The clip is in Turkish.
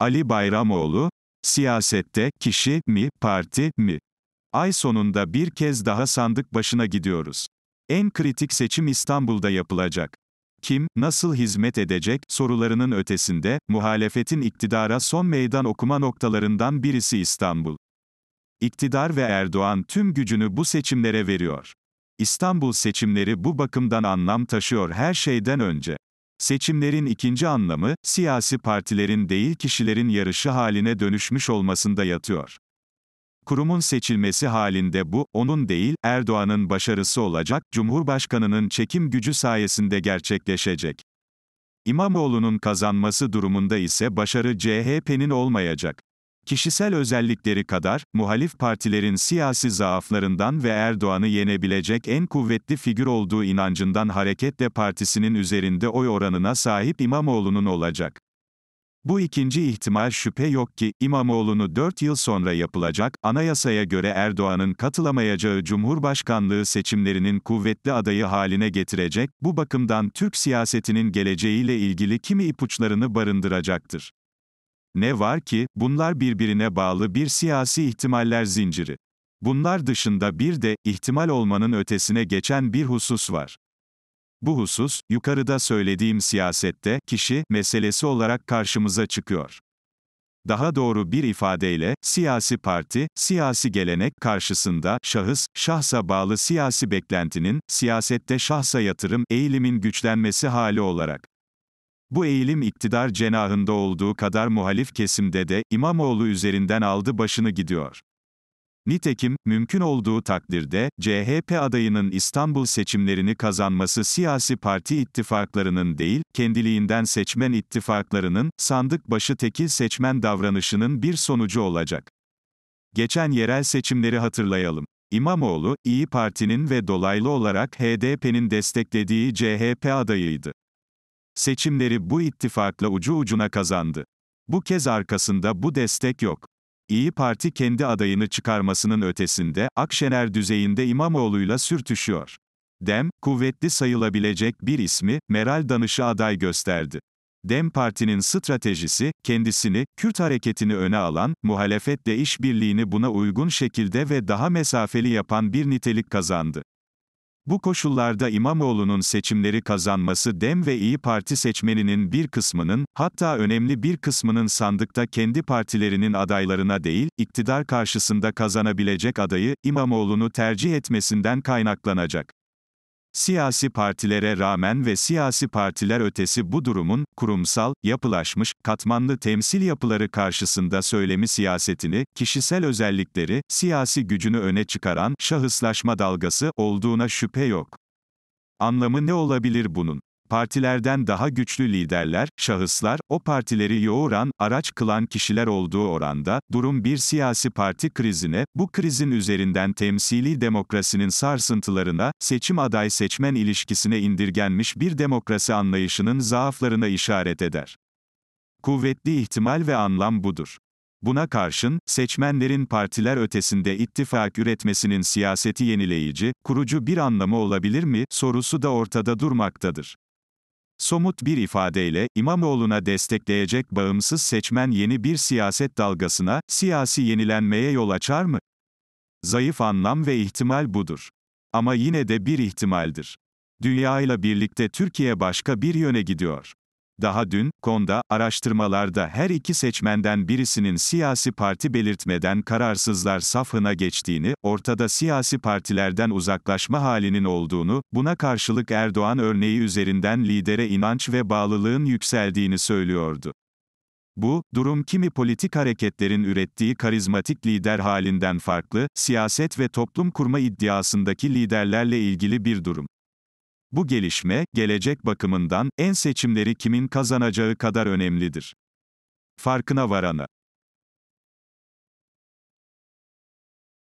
Ali Bayramoğlu, siyasette kişi mi, parti mi? Ay sonunda bir kez daha sandık başına gidiyoruz. En kritik seçim İstanbul'da yapılacak. Kim, nasıl hizmet edecek sorularının ötesinde, muhalefetin iktidara son meydan okuma noktalarından birisi İstanbul. İktidar ve Erdoğan tüm gücünü bu seçimlere veriyor. İstanbul seçimleri bu bakımdan anlam taşıyor her şeyden önce. Seçimlerin ikinci anlamı, siyasi partilerin değil kişilerin yarışı haline dönüşmüş olmasında yatıyor. Kurumun seçilmesi halinde bu, onun değil, Erdoğan'ın başarısı olacak, Cumhurbaşkanı'nın çekim gücü sayesinde gerçekleşecek. İmamoğlu'nun kazanması durumunda ise başarı CHP'nin olmayacak kişisel özellikleri kadar, muhalif partilerin siyasi zaaflarından ve Erdoğan'ı yenebilecek en kuvvetli figür olduğu inancından hareketle partisinin üzerinde oy oranına sahip İmamoğlu'nun olacak. Bu ikinci ihtimal şüphe yok ki, İmamoğlu'nu 4 yıl sonra yapılacak, anayasaya göre Erdoğan'ın katılamayacağı Cumhurbaşkanlığı seçimlerinin kuvvetli adayı haline getirecek, bu bakımdan Türk siyasetinin geleceğiyle ilgili kimi ipuçlarını barındıracaktır. Ne var ki, bunlar birbirine bağlı bir siyasi ihtimaller zinciri. Bunlar dışında bir de, ihtimal olmanın ötesine geçen bir husus var. Bu husus, yukarıda söylediğim siyasette, kişi, meselesi olarak karşımıza çıkıyor. Daha doğru bir ifadeyle, siyasi parti, siyasi gelenek karşısında, şahıs, şahsa bağlı siyasi beklentinin, siyasette şahsa yatırım, eğilimin güçlenmesi hali olarak. Bu eğilim iktidar cenahında olduğu kadar muhalif kesimde de İmamoğlu üzerinden aldı başını gidiyor. Nitekim, mümkün olduğu takdirde, CHP adayının İstanbul seçimlerini kazanması siyasi parti ittifaklarının değil, kendiliğinden seçmen ittifaklarının, sandık başı tekil seçmen davranışının bir sonucu olacak. Geçen yerel seçimleri hatırlayalım. İmamoğlu, İyi Parti'nin ve dolaylı olarak HDP'nin desteklediği CHP adayıydı. Seçimleri bu ittifakla ucu ucuna kazandı. Bu kez arkasında bu destek yok. İyi Parti kendi adayını çıkarmasının ötesinde Akşener düzeyinde İmamoğlu'yla sürtüşüyor. Dem, kuvvetli sayılabilecek bir ismi Meral Danış'ı aday gösterdi. Dem Parti'nin stratejisi, kendisini, Kürt hareketini öne alan, muhalefetle işbirliğini buna uygun şekilde ve daha mesafeli yapan bir nitelik kazandı. Bu koşullarda İmamoğlu'nun seçimleri kazanması DEM ve İyi Parti seçmeninin bir kısmının, hatta önemli bir kısmının sandıkta kendi partilerinin adaylarına değil, iktidar karşısında kazanabilecek adayı, İmamoğlu'nu tercih etmesinden kaynaklanacak. Siyasi partilere rağmen ve siyasi partiler ötesi bu durumun, kurumsal, yapılaşmış, katmanlı temsil yapıları karşısında söylemi siyasetini, kişisel özellikleri, siyasi gücünü öne çıkaran, şahıslaşma dalgası, olduğuna şüphe yok. Anlamı ne olabilir bunun? partilerden daha güçlü liderler, şahıslar, o partileri yoğuran, araç kılan kişiler olduğu oranda, durum bir siyasi parti krizine, bu krizin üzerinden temsili demokrasinin sarsıntılarına, seçim aday seçmen ilişkisine indirgenmiş bir demokrasi anlayışının zaaflarına işaret eder. Kuvvetli ihtimal ve anlam budur. Buna karşın, seçmenlerin partiler ötesinde ittifak üretmesinin siyaseti yenileyici, kurucu bir anlamı olabilir mi sorusu da ortada durmaktadır. Somut bir ifadeyle, İmamoğlu'na destekleyecek bağımsız seçmen yeni bir siyaset dalgasına, siyasi yenilenmeye yol açar mı? Zayıf anlam ve ihtimal budur. Ama yine de bir ihtimaldir. Dünyayla birlikte Türkiye başka bir yöne gidiyor. Daha dün, Konda, araştırmalarda her iki seçmenden birisinin siyasi parti belirtmeden kararsızlar safına geçtiğini, ortada siyasi partilerden uzaklaşma halinin olduğunu, buna karşılık Erdoğan örneği üzerinden lidere inanç ve bağlılığın yükseldiğini söylüyordu. Bu, durum kimi politik hareketlerin ürettiği karizmatik lider halinden farklı, siyaset ve toplum kurma iddiasındaki liderlerle ilgili bir durum. Bu gelişme, gelecek bakımından, en seçimleri kimin kazanacağı kadar önemlidir. Farkına varana.